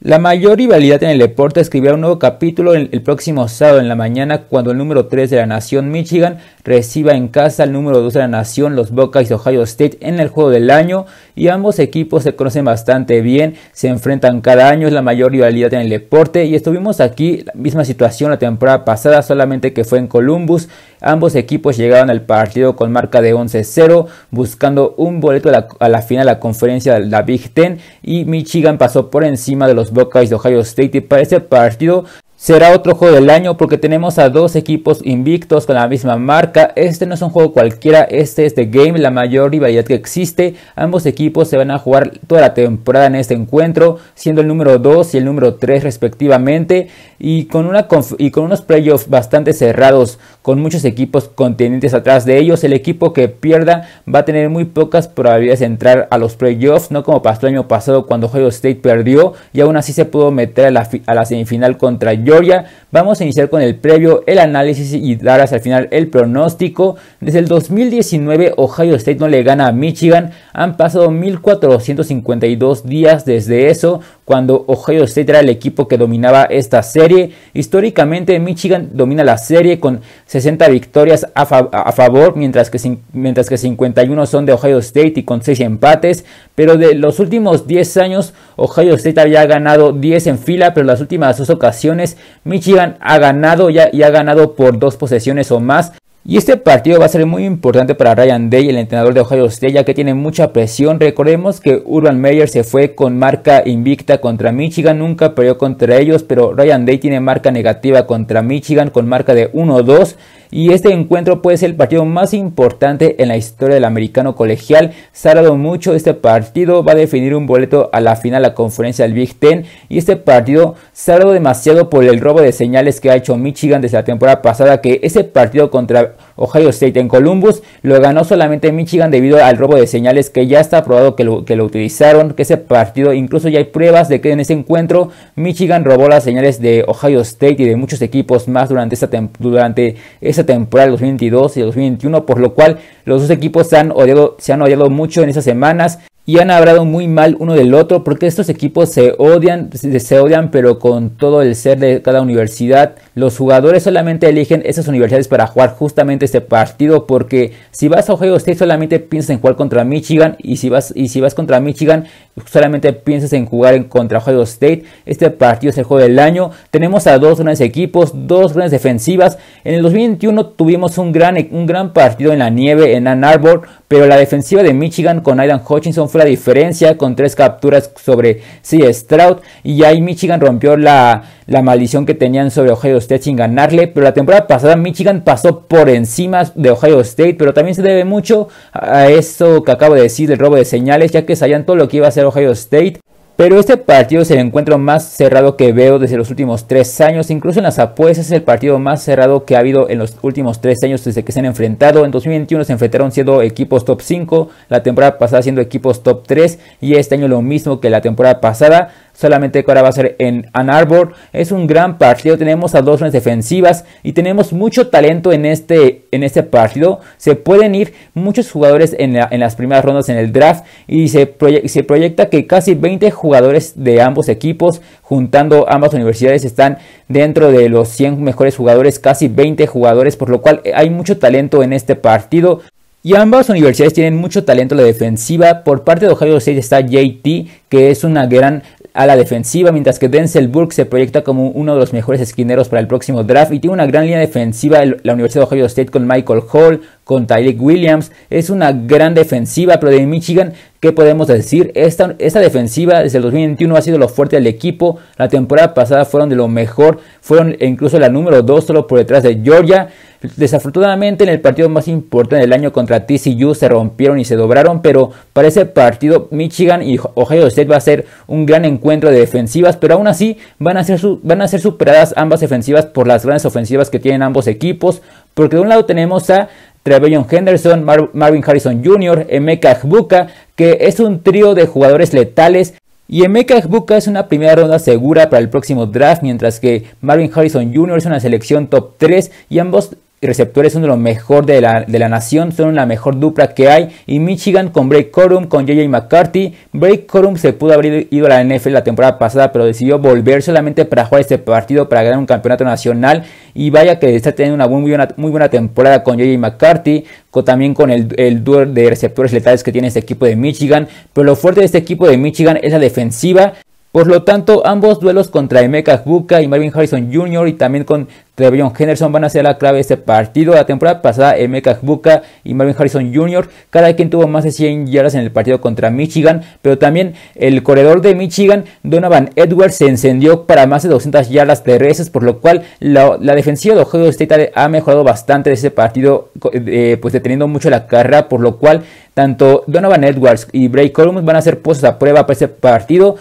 La mayor rivalidad en el deporte escribirá un nuevo capítulo el, próximo sábado en la mañana cuando el número 3 de la nación Michigan reciba en casa al número 2 de la nación los Buckeyes y Ohio State en el juego del año y ambos equipos se conocen bastante bien, se enfrentan cada año, es la mayor rivalidad en el deporte y estuvimos aquí, la misma situación la temporada pasada solamente que fue en Columbus, Ambos equipos llegaron al partido con marca de 11-0, buscando un boleto a la, final de la conferencia de la Big Ten y Michigan pasó por encima de los Buckeyes de Ohio State y para este partido Será otro juego del año porque tenemos a dos equipos invictos con la misma marca. Este no es un juego cualquiera, este es The Game, la mayor rivalidad que existe. Ambos equipos se van a jugar toda la temporada en este encuentro, siendo el número 2 y el número 3 respectivamente. Y con, una y con unos playoffs bastante cerrados, con muchos equipos contendientes atrás de ellos, el equipo que pierda va a tener muy pocas probabilidades de entrar a los playoffs, no como pasó el año pasado cuando Ohio State perdió y aún así se pudo meter a la, a la semifinal contra Georgia Vamos a iniciar con el previo, el análisis y dar hasta el final el pronóstico. Desde el 2019 Ohio State no le gana a Michigan. Han pasado 1452 días desde eso, cuando Ohio State era el equipo que dominaba esta serie. Históricamente Michigan domina la serie con 60 victorias a, favor, mientras que, mientras que 51 son de Ohio State y con 6 empates. Pero de los últimos 10 años Ohio State había ganado 10 en fila, pero las últimas dos ocasiones Michigan ha ganado ya y ha ganado por dos posesiones o más. Y este partido va a ser muy importante para Ryan Day, el entrenador de Ohio State, ya que tiene mucha presión. Recordemos que Urban Meyer se fue con marca invicta contra Michigan, nunca perdió contra ellos, pero Ryan Day tiene marca negativa contra Michigan con marca de 1-2 y este encuentro puede ser el partido más importante en la historia del americano colegial. Se ha dado mucho, este partido va a definir un boleto a la final de la conferencia del Big Ten y este partido se ha demasiado por el robo de señales que ha hecho Michigan desde la temporada pasada que ese partido contra Ohio State en Columbus. Lo ganó solamente Michigan debido al robo de señales que ya está probado que lo, utilizaron, que ese partido, incluso ya hay pruebas de que en ese encuentro Michigan robó las señales de Ohio State y de muchos equipos más durante esta, durante esa temporada 2022 y 2021, por lo cual los dos equipos se han odiado, se han odiado mucho en esas semanas y han hablado muy mal uno del otro porque estos equipos se odian, se odian pero con todo el ser de cada universidad. Los jugadores solamente eligen esas universidades para jugar justamente este partido porque si vas a Ohio State solamente piensas en jugar contra Michigan y si vas, y si vas contra Michigan solamente piensas en jugar en contra Ohio State. Este partido es el juego del año. Tenemos a dos grandes equipos, dos grandes defensivas. En el 2021 tuvimos un gran, un gran partido en la nieve en Ann Arbor pero la defensiva de Michigan con Aidan Hutchinson fue la diferencia con tres capturas sobre C. Stroud y ahí Michigan rompió la, la maldición que tenían sobre Ohio State sin ganarle, pero la temporada pasada Michigan pasó por encima de Ohio State, pero también se debe mucho a eso que acabo de decir del robo de señales, ya que sabían todo lo que iba a hacer Ohio State pero este partido es el encuentro más cerrado que veo desde los últimos tres años. Incluso en las apuestas es el partido más cerrado que ha habido en los últimos tres años desde que se han enfrentado. En 2021 se enfrentaron siendo equipos top 5, la temporada pasada siendo equipos top 3 y este año lo mismo que la temporada pasada solamente que ahora va a ser en Ann Arbor. Es un gran partido, tenemos a dos rondas defensivas y tenemos mucho talento en este, en este partido. Se pueden ir muchos jugadores en, las primeras rondas en el draft y se, proyecta que casi 20 jugadores de ambos equipos, juntando ambas universidades, están dentro de los 100 mejores jugadores, casi 20 jugadores, por lo cual eh, hay mucho talento en este partido. Y ambas universidades tienen mucho talento en la defensiva. Por parte de Ohio State está JT, que es una gran a la defensiva, mientras que Denzel Burke se proyecta como uno de los mejores esquineros para el próximo draft y tiene una gran línea defensiva la Universidad de Ohio State con Michael Hall, con Tyreek Williams. Es una gran defensiva, pero de Michigan ¿Qué podemos decir? Esta, esta, defensiva desde el 2021 ha sido lo fuerte del equipo. La temporada pasada fueron de lo mejor. Fueron incluso la número 2 solo por detrás de Georgia. Desafortunadamente en el partido más importante del año contra TCU se rompieron y se dobraron. Pero para ese partido Michigan y Ohio State va a ser un gran encuentro de defensivas. Pero aún así van a ser, van a ser superadas ambas defensivas por las grandes ofensivas que tienen ambos equipos. Porque de un lado tenemos a Trevelyan Henderson, Marvin Harrison Jr., Emeka Agbuka, que es un trío de jugadores letales y Emeka buca es una primera ronda segura para el próximo draft, mientras que Marvin Harrison Jr. es una selección top 3 y ambos receptores son de lo mejor de la, nación, son la mejor dupla que hay. Y Michigan con Bray Corum, con JJ McCarthy. Bray Corum se pudo haber ido a la NFL la temporada pasada, pero decidió volver solamente para jugar este partido, para ganar un campeonato nacional. Y vaya que está teniendo una muy buena, temporada con JJ McCarthy, también con el, el duelo de receptores letales que tiene este equipo de Michigan. Pero lo fuerte de este equipo de Michigan es la defensiva. Por lo tanto, ambos duelos contra Emeka Buka y Marvin Harrison Jr. y también con Trevion Henderson van a ser la clave de este partido. La temporada pasada, Emeka Buka y Marvin Harrison Jr., cada quien tuvo más de 100 yardas en el partido contra Michigan, pero también el corredor de Michigan, Donovan Edwards, se encendió para más de 200 yardas de terrestres, por lo cual la, defensiva de Ohio State ha mejorado bastante de ese partido, eh, pues deteniendo mucho la carrera, por lo cual tanto Donovan Edwards y Bray Columbus van a ser puestos a prueba para ese partido.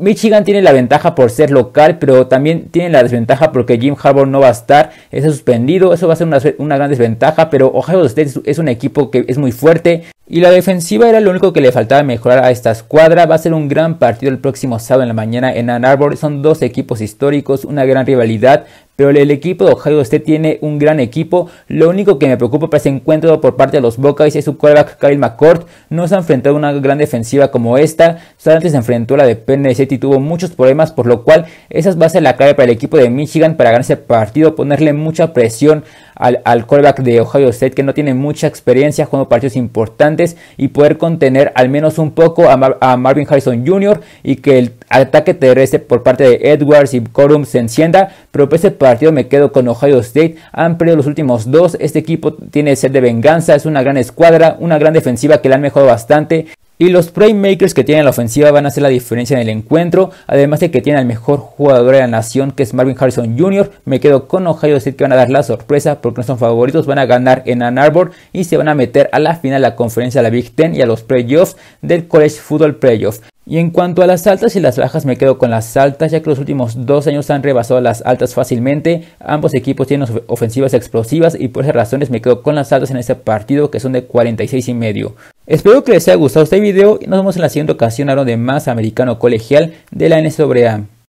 Michigan tiene la ventaja por ser local, pero también tiene la desventaja porque Jim Harbaugh no va a estar, ese suspendido, eso va a ser una, gran desventaja, pero Ohio State es, es un equipo que es muy fuerte y la defensiva era lo único que le faltaba mejorar a esta escuadra. Va a ser un gran partido el próximo sábado en la mañana en Ann Arbor. Son dos equipos históricos, una gran rivalidad. Pero el equipo de Ohio State tiene un gran equipo. Lo único que me preocupa para ese encuentro por parte de los Buckeyes es su quarterback Kyle McCord. No se ha enfrentado a una gran defensiva como esta. Solamente se enfrentó a la de Penn State y tuvo muchos problemas, por lo cual esa va a ser la clave para el equipo de Michigan para ganarse ese partido, ponerle mucha presión al, al de Ohio State que no tiene mucha experiencia jugando partidos importantes y poder contener al menos un poco a, Marvin Harrison Jr. y que el ataque terrestre por parte de Edwards y Corum se encienda. Pero ese partido me quedo con Ohio State. Han perdido los últimos dos. Este equipo tiene sed de venganza. Es una gran escuadra, una gran defensiva que le han mejorado bastante. Y los playmakers que tienen la ofensiva van a hacer la diferencia en el encuentro. Además de que tiene al mejor jugador de la nación, que es Marvin Harrison Jr. Me quedo con Ohio State que van a dar la sorpresa porque no son favoritos. Van a ganar en Ann Arbor y se van a meter a la final de la conferencia de la Big Ten y a los playoffs del College Football Playoff. Y en cuanto a las altas y las bajas, me quedo con las altas, ya que los últimos dos años han rebasado las altas fácilmente. Ambos equipos tienen ofensivas explosivas y por esas razones me quedo con las altas en este partido, que son de 46 y medio. Espero que les haya gustado este video y nos vemos en la siguiente ocasión hablando de más americano colegial de la NSWA.